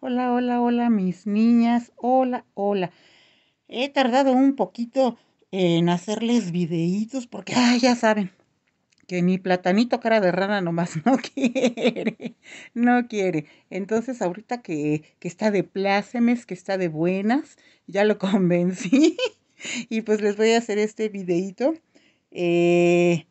Hola, hola, hola, mis niñas. Hola, hola. He tardado un poquito en hacerles videitos porque, ah, ya saben, que mi platanito cara de rana nomás no quiere, no quiere. Entonces ahorita que, está de plácemes, que está de buenas, ya lo convencí y pues les voy a hacer este videito. Eh,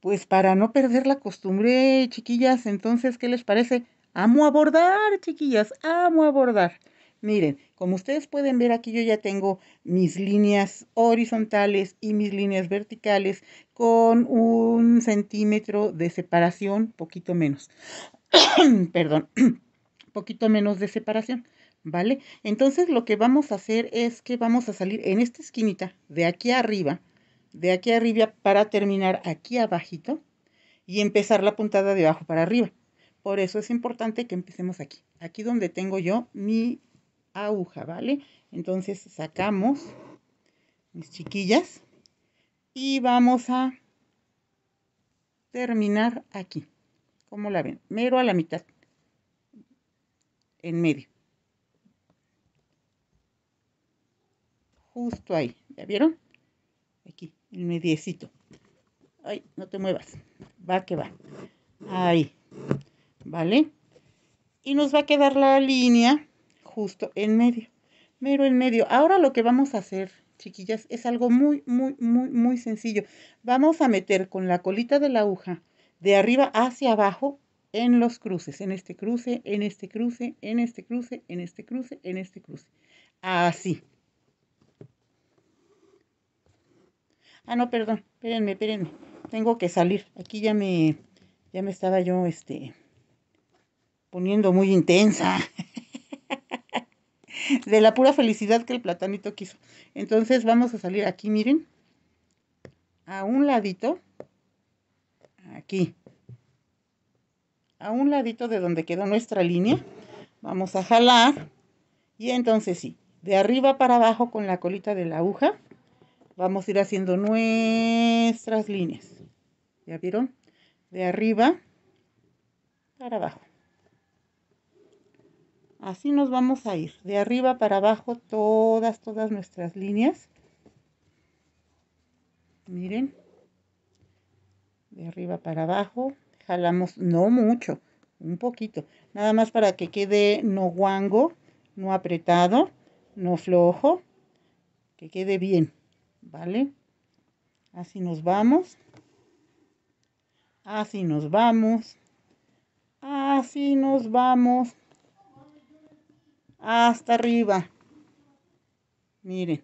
pues para no perder la costumbre, chiquillas, entonces, ¿qué les parece? Amo abordar, chiquillas, amo abordar. Miren, como ustedes pueden ver aquí yo ya tengo mis líneas horizontales y mis líneas verticales con un centímetro de separación, poquito menos. Perdón, poquito menos de separación. ¿Vale? Entonces lo que vamos a hacer es que vamos a salir en esta esquinita, de aquí arriba, de aquí arriba para terminar aquí abajito y empezar la puntada de abajo para arriba. Por eso es importante que empecemos aquí, aquí donde tengo yo mi aguja, ¿vale? Entonces sacamos mis chiquillas y vamos a terminar aquí. ¿Cómo la ven? Mero a la mitad, en medio. Justo ahí, ¿ya vieron? Aquí, el mediecito. Ay, no te muevas. Va que va. Ahí. ¿vale? Y nos va a quedar la línea justo en medio, mero en medio. Ahora lo que vamos a hacer, chiquillas, es algo muy, muy, muy, muy sencillo. Vamos a meter con la colita de la aguja de arriba hacia abajo en los cruces, en este cruce, en este cruce, en este cruce, en este cruce, en este cruce. Así. Ah, no, perdón, espérenme, espérenme. Tengo que salir. Aquí ya me, ya me estaba yo, este, poniendo muy intensa. de la pura felicidad que el platanito quiso. Entonces vamos a salir aquí, miren. A un ladito. Aquí. A un ladito de donde quedó nuestra línea. Vamos a jalar. Y entonces sí, de arriba para abajo con la colita de la aguja. Vamos a ir haciendo nuestras líneas. ¿Ya vieron? De arriba para abajo. Así nos vamos a ir, de arriba para abajo, todas, todas nuestras líneas. Miren, de arriba para abajo, jalamos, no mucho, un poquito, nada más para que quede no guango, no apretado, no flojo, que quede bien, ¿vale? Así nos vamos, así nos vamos, así nos vamos hasta arriba. Miren,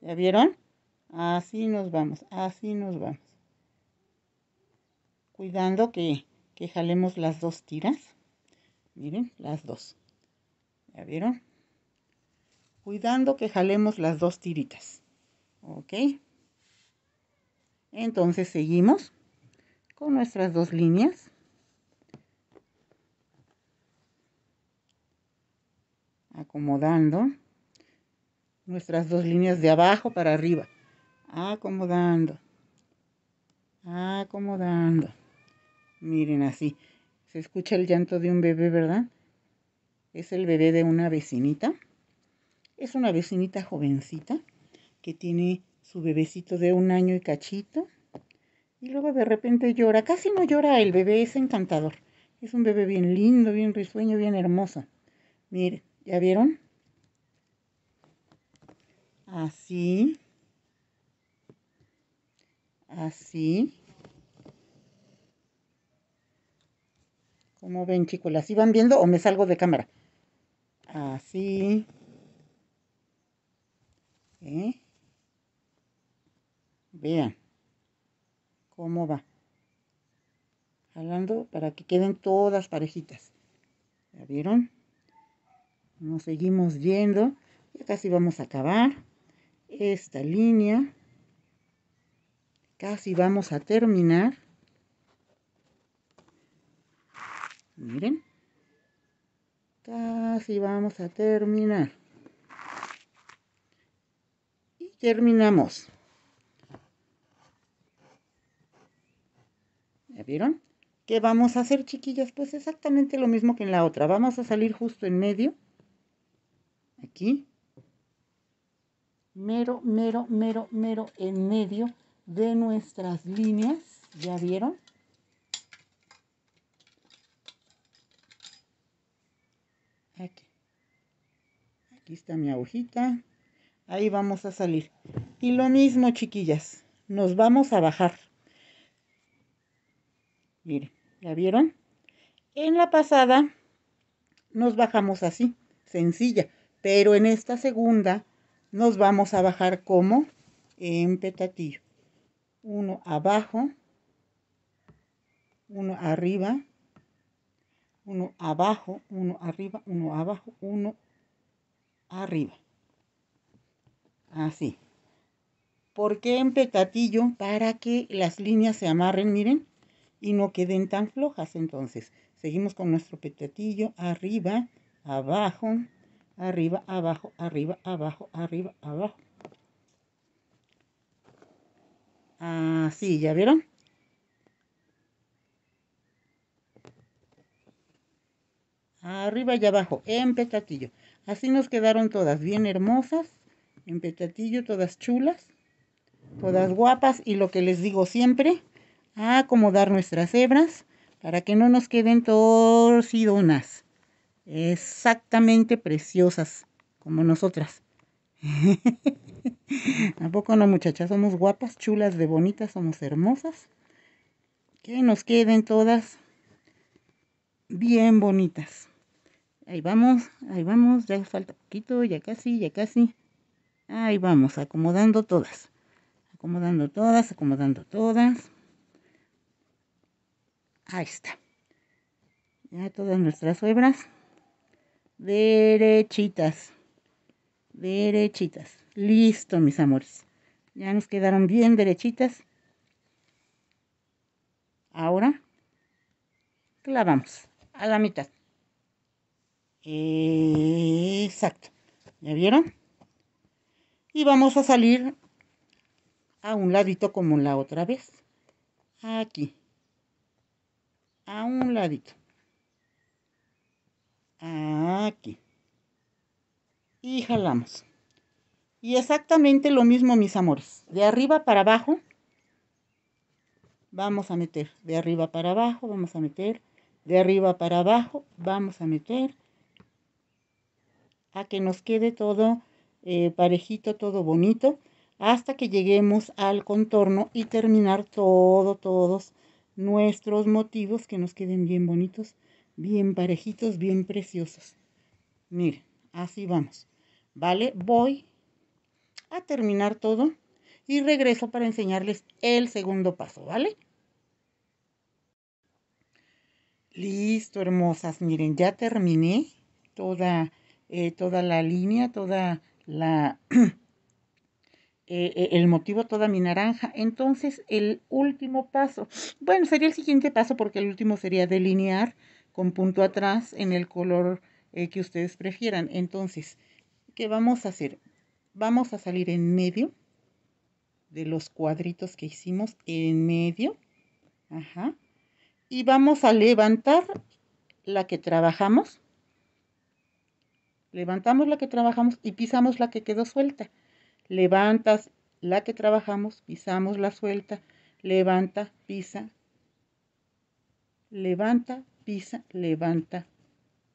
¿ya vieron? Así nos vamos, así nos vamos. Cuidando que, jalemos las dos tiras. Miren, las dos. ¿Ya vieron? Cuidando que jalemos las dos tiritas. ¿Ok? Entonces seguimos con nuestras dos líneas. acomodando nuestras dos líneas de abajo para arriba, acomodando, acomodando. Miren así, se escucha el llanto de un bebé, ¿verdad? Es el bebé de una vecinita. Es una vecinita jovencita que tiene su bebecito de un año y cachito. Y luego de repente llora. Casi no llora el bebé, es encantador. Es un bebé bien lindo, bien risueño, bien hermoso. Miren, ¿Ya vieron? Así. Así. ¿Cómo ven, chicos? ¿Así van viendo o me salgo de cámara? Así. ¿Eh? Vean cómo va. Jalando para que queden todas parejitas. ¿Ya vieron? Nos seguimos viendo. Ya casi vamos a acabar esta línea. Casi vamos a terminar. Miren. Casi vamos a terminar. Y terminamos. ¿Ya vieron? ¿Qué vamos a hacer, chiquillas? Pues exactamente lo mismo que en la otra. Vamos a salir justo en medio aquí, mero, mero, mero, mero en medio de nuestras líneas, ¿ya vieron? Aquí. Aquí está mi agujita. Ahí vamos a salir. Y lo mismo, chiquillas. Nos vamos a bajar. Miren, ¿ya vieron? En la pasada nos bajamos así, sencilla. Pero en esta segunda nos vamos a bajar como en petatillo. Uno abajo, uno arriba, uno abajo, uno arriba, uno abajo, uno arriba. Así. ¿Por qué en petatillo? Para que las líneas se amarren, miren, y no queden tan flojas. Entonces, seguimos con nuestro petatillo, arriba, abajo, arriba, abajo, arriba, abajo, arriba, abajo. Así, ¿ya vieron? Arriba y abajo, en petatillo. Así nos quedaron todas, bien hermosas, en petatillo, todas chulas, todas guapas. Y lo que les digo siempre, acomodar nuestras hebras para que no nos queden torcidonas exactamente preciosas, como nosotras. Tampoco poco no, muchachas? Somos guapas, chulas, de bonitas, somos hermosas. Que nos queden todas bien bonitas. Ahí vamos, ahí vamos, ya falta poquito, ya casi, ya casi. Ahí vamos, acomodando todas. Acomodando todas, acomodando todas. Ahí está. Ya todas nuestras hebras derechitas, derechitas. Listo, mis amores. Ya nos quedaron bien derechitas. Ahora clavamos a la mitad. Exacto. ¿Ya vieron? Y vamos a salir a un ladito como la otra vez. Aquí. A un ladito. Aquí. Y jalamos. Y exactamente lo mismo, mis amores. De arriba para abajo. Vamos a meter. De arriba para abajo, vamos a meter. De arriba para abajo, vamos a meter. A que nos quede todo eh, parejito, todo bonito. Hasta que lleguemos al contorno y terminar todo, todos nuestros motivos que nos queden bien bonitos bien parejitos, bien preciosos. Miren, así vamos. ¿Vale? Voy a terminar todo y regreso para enseñarles el segundo paso, ¿vale? Listo, hermosas. Miren, ya terminé toda, eh, toda la línea, toda la... Eh, eh, el motivo toda mi naranja. Entonces, el último paso, bueno, sería el siguiente paso porque el último sería delinear con punto atrás en el color eh, que ustedes prefieran. Entonces, ¿qué vamos a hacer? Vamos a salir en medio de los cuadritos que hicimos, en medio. Ajá. Y vamos a levantar la que trabajamos. Levantamos la que trabajamos y pisamos la que quedó suelta. Levantas la que trabajamos, pisamos la suelta, levanta, pisa, levanta, pisa, levanta,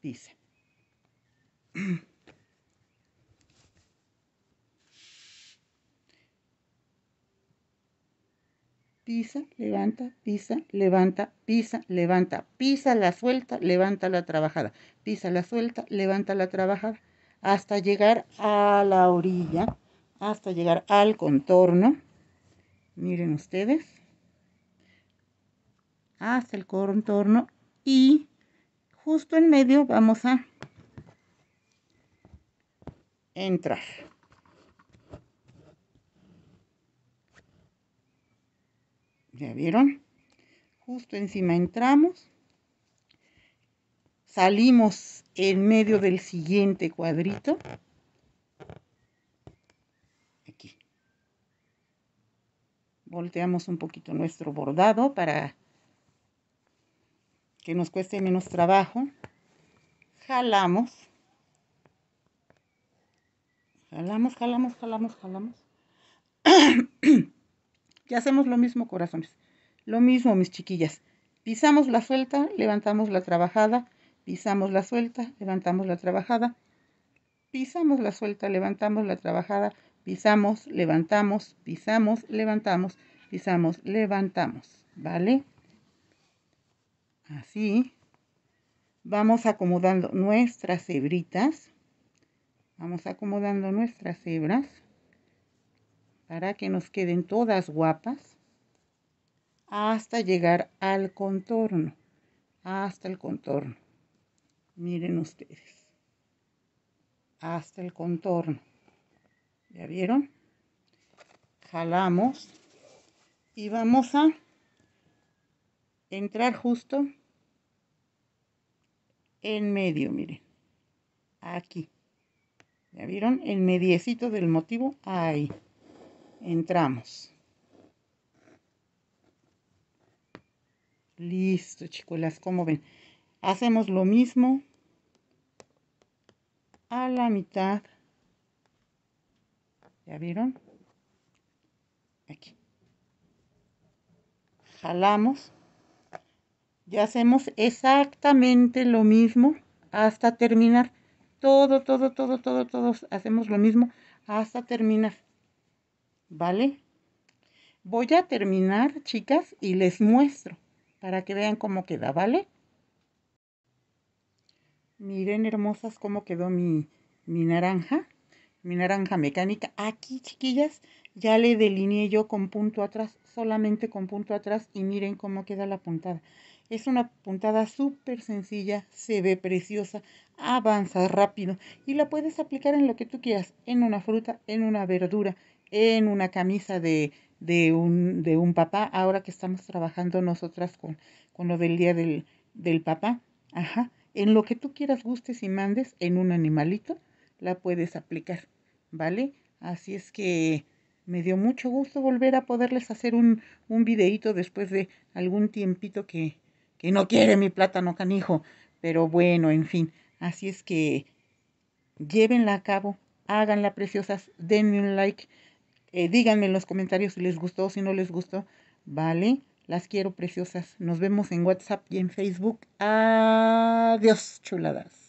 pisa. Pisa, levanta, pisa, levanta, pisa, levanta, pisa la suelta, levanta la trabajada, pisa la suelta, levanta la trabajada, hasta llegar a la orilla, hasta llegar al contorno. Miren ustedes. Hasta el contorno y justo en medio vamos a entrar. ¿Ya vieron? Justo encima entramos. Salimos en medio del siguiente cuadrito. Aquí. Volteamos un poquito nuestro bordado para que nos cueste menos trabajo. Jalamos. Jalamos, jalamos, jalamos, jalamos. y hacemos lo mismo, corazones. Lo mismo, mis chiquillas. Pisamos la suelta, levantamos la trabajada. Pisamos la suelta, levantamos la trabajada. Pisamos la suelta, levantamos la trabajada. Pisamos, levantamos, pisamos, levantamos, pisamos, levantamos. ¿Vale? Así. Vamos acomodando nuestras hebritas. Vamos acomodando nuestras hebras para que nos queden todas guapas hasta llegar al contorno, hasta el contorno. Miren ustedes, hasta el contorno. ¿Ya vieron? Jalamos y vamos a entrar justo en medio, miren, aquí. ¿Ya vieron? El mediecito del motivo, ahí. Entramos. Listo, chicuelas, como ven. Hacemos lo mismo a la mitad. ¿Ya vieron? Aquí. Jalamos y hacemos exactamente lo mismo hasta terminar. Todo, todo, todo, todo, todos hacemos lo mismo hasta terminar. ¿Vale? Voy a terminar, chicas, y les muestro para que vean cómo queda, ¿vale? Miren, hermosas, cómo quedó mi, mi naranja, mi naranja mecánica. Aquí, chiquillas, ya le delineé yo con punto atrás, solamente con punto atrás, y miren cómo queda la puntada. Es una puntada súper sencilla, se ve preciosa, avanza rápido y la puedes aplicar en lo que tú quieras, en una fruta, en una verdura, en una camisa de, de, un, de un papá, ahora que estamos trabajando nosotras con, con lo del día del, papá. Ajá, en lo que tú quieras, gustes y mandes, en un animalito, la puedes aplicar, ¿vale? Así es que me dio mucho gusto volver a poderles hacer un, un videíto después de algún tiempito que, y no quiere mi plátano canijo. Pero bueno, en fin, así es que llévenla a cabo, háganla preciosas, denme un like, eh, díganme en los comentarios si les gustó, o si no les gustó, ¿vale? Las quiero preciosas. Nos vemos en WhatsApp y en Facebook. Adiós, chuladas.